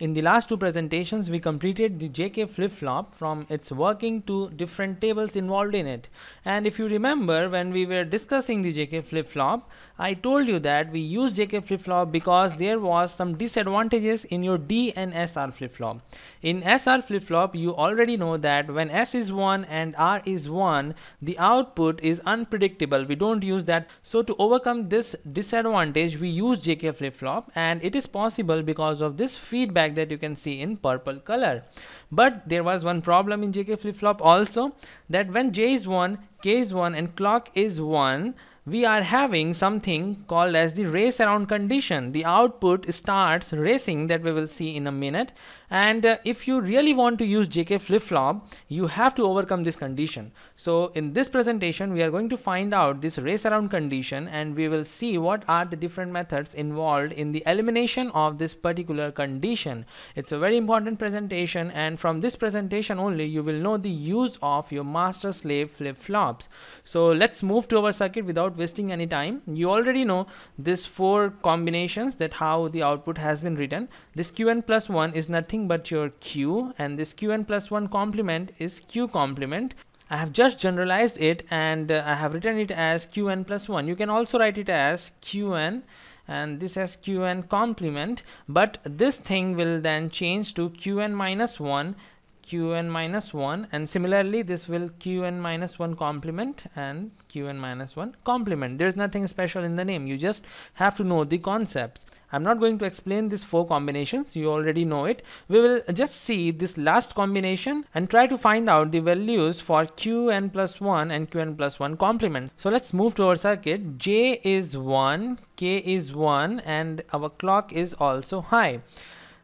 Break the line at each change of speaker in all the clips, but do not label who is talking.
In the last two presentations, we completed the JK flip-flop from its working to different tables involved in it. And if you remember, when we were discussing the JK flip-flop, I told you that we use JK flip-flop because there was some disadvantages in your D and SR flip-flop. In SR flip-flop, you already know that when S is 1 and R is 1, the output is unpredictable. We don't use that. So to overcome this disadvantage, we use JK flip-flop and it is possible because of this feedback that you can see in purple color but there was one problem in jk flip-flop also that when j is 1 k is 1 and clock is 1 we are having something called as the race around condition the output starts racing that we will see in a minute and uh, if you really want to use jk flip-flop you have to overcome this condition so in this presentation we are going to find out this race around condition and we will see what are the different methods involved in the elimination of this particular condition it's a very important presentation and from this presentation only you will know the use of your master slave flip-flop jobs. So let's move to our circuit without wasting any time. You already know this four combinations that how the output has been written. This Qn plus 1 is nothing but your Q and this Qn plus 1 complement is Q complement. I have just generalized it and uh, I have written it as Qn plus 1. You can also write it as Qn and this as Qn complement but this thing will then change to Qn minus 1 qn minus 1 and similarly this will qn minus 1 complement and qn minus 1 complement there's nothing special in the name you just have to know the concepts I'm not going to explain these four combinations you already know it we will just see this last combination and try to find out the values for qn plus 1 and qn plus 1 complement so let's move to our circuit j is 1 k is 1 and our clock is also high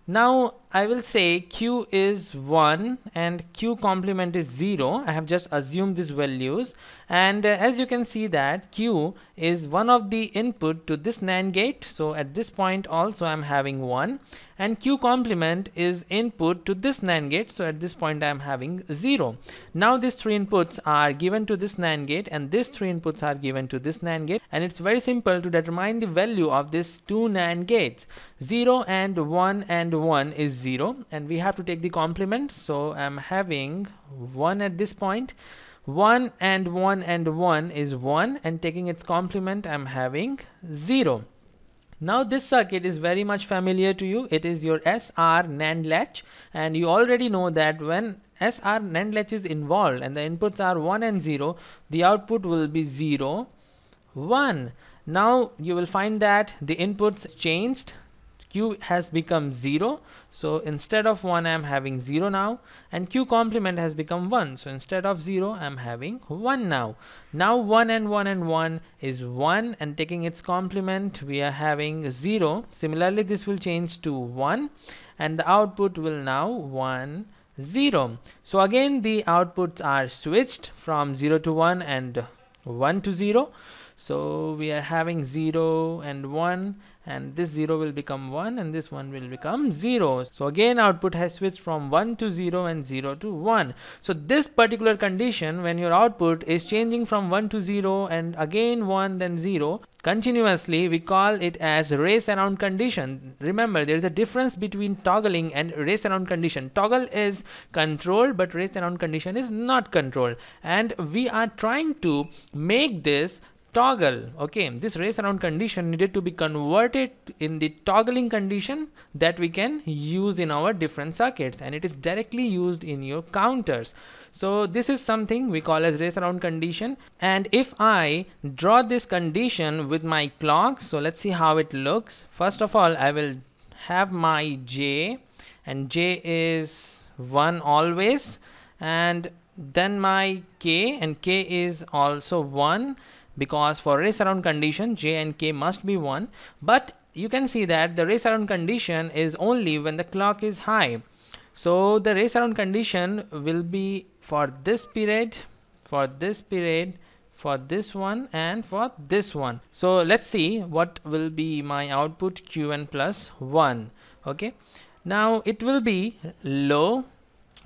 now I will say Q is 1 and Q complement is 0. I have just assumed these values and uh, as you can see that Q is one of the input to this NAND gate. So at this point also I'm having 1 and Q complement is input to this NAND gate. So at this point I'm having 0. Now these three inputs are given to this NAND gate and these three inputs are given to this NAND gate and it's very simple to determine the value of these two NAND gates. 0 and 1 and 1 is 0 and we have to take the complement so I'm having 1 at this point 1 and 1 and 1 is 1 and taking its complement I'm having 0 now this circuit is very much familiar to you it is your SR NAND latch and you already know that when SR NAND latch is involved and the inputs are 1 and 0 the output will be 0 1 now you will find that the inputs changed q has become 0 so instead of 1 i'm having 0 now and q complement has become 1 so instead of 0 i'm having 1 now now 1 and 1 and 1 is 1 and taking its complement we are having 0 similarly this will change to 1 and the output will now 1 0 so again the outputs are switched from 0 to 1 and 1 to 0 so we are having 0 and 1 and this 0 will become 1 and this 1 will become 0 so again output has switched from 1 to 0 and 0 to 1 so this particular condition when your output is changing from 1 to 0 and again 1 then 0 continuously we call it as race around condition remember there is a difference between toggling and race around condition toggle is controlled, but race around condition is not controlled. and we are trying to make this toggle okay this race around condition needed to be converted in the toggling condition that we can use in our different circuits and it is directly used in your counters so this is something we call as race around condition and if i draw this condition with my clock so let's see how it looks first of all i will have my j and j is 1 always and then my k and k is also 1 because for race around condition j and k must be 1 but you can see that the race around condition is only when the clock is high so the race around condition will be for this period for this period for this one and for this one so let's see what will be my output qn plus 1 okay now it will be low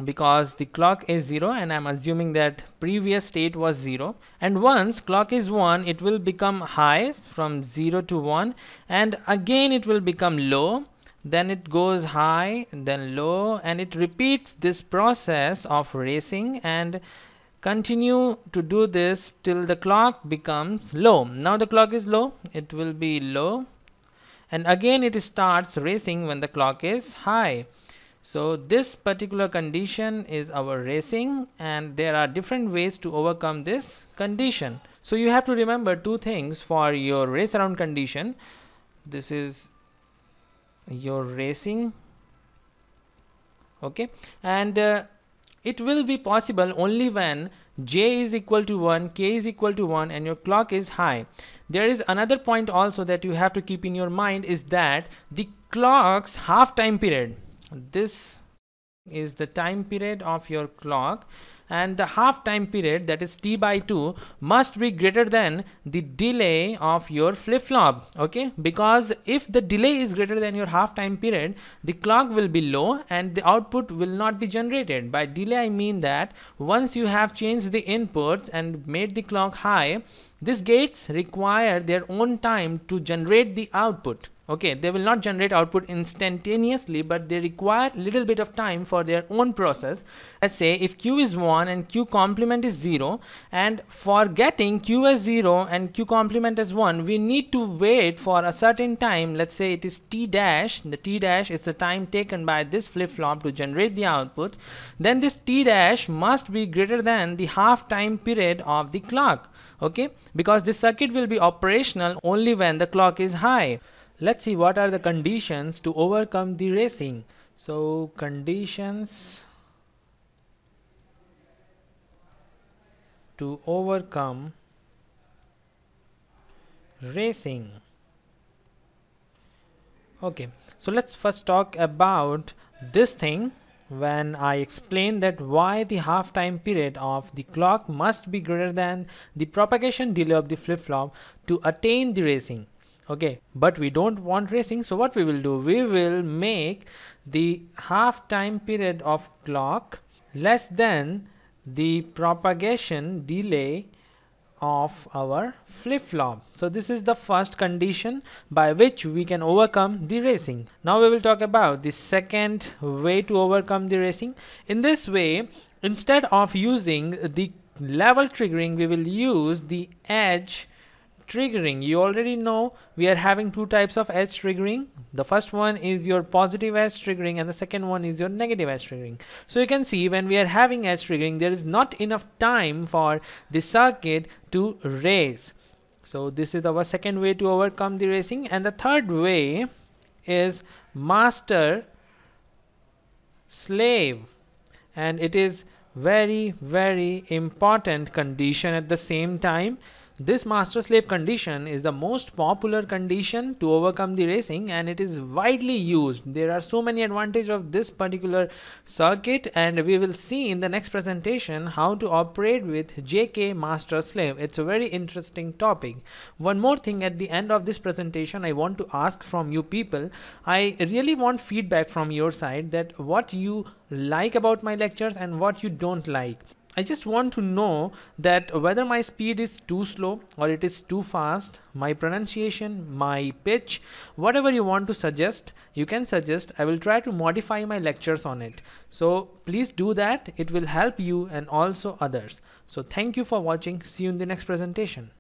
because the clock is 0 and I'm assuming that previous state was 0 and once clock is 1 it will become high from 0 to 1 and again it will become low then it goes high then low and it repeats this process of racing and continue to do this till the clock becomes low now the clock is low it will be low and again it starts racing when the clock is high so this particular condition is our racing and there are different ways to overcome this condition so you have to remember two things for your race around condition this is your racing okay and uh, it will be possible only when j is equal to 1 k is equal to 1 and your clock is high there is another point also that you have to keep in your mind is that the clock's half time period this is the time period of your clock and the half time period that is t by 2 must be greater than the delay of your flip-flop okay because if the delay is greater than your half time period the clock will be low and the output will not be generated by delay I mean that once you have changed the inputs and made the clock high these gates require their own time to generate the output okay they will not generate output instantaneously but they require little bit of time for their own process let's say if q is 1 and q complement is 0 and for getting q as 0 and q complement as 1 we need to wait for a certain time let's say it is t dash the t dash is the time taken by this flip-flop to generate the output then this t dash must be greater than the half time period of the clock okay because this circuit will be operational only when the clock is high let's see what are the conditions to overcome the racing so conditions to overcome racing okay so let's first talk about this thing when I explained that why the half time period of the clock must be greater than the propagation delay of the flip-flop to attain the racing okay but we don't want racing so what we will do we will make the half time period of clock less than the propagation delay of our flip-flop so this is the first condition by which we can overcome the racing now we will talk about the second way to overcome the racing in this way instead of using the level triggering we will use the edge triggering you already know we are having two types of edge triggering the first one is your positive edge triggering and the second one is your negative edge triggering so you can see when we are having edge triggering there is not enough time for the circuit to race so this is our second way to overcome the racing and the third way is master slave and it is very very important condition at the same time this master slave condition is the most popular condition to overcome the racing and it is widely used. There are so many advantages of this particular circuit and we will see in the next presentation how to operate with JK master slave. It's a very interesting topic. One more thing at the end of this presentation I want to ask from you people. I really want feedback from your side that what you like about my lectures and what you don't like. I just want to know that whether my speed is too slow or it is too fast, my pronunciation, my pitch, whatever you want to suggest, you can suggest. I will try to modify my lectures on it. So please do that. It will help you and also others. So thank you for watching. See you in the next presentation.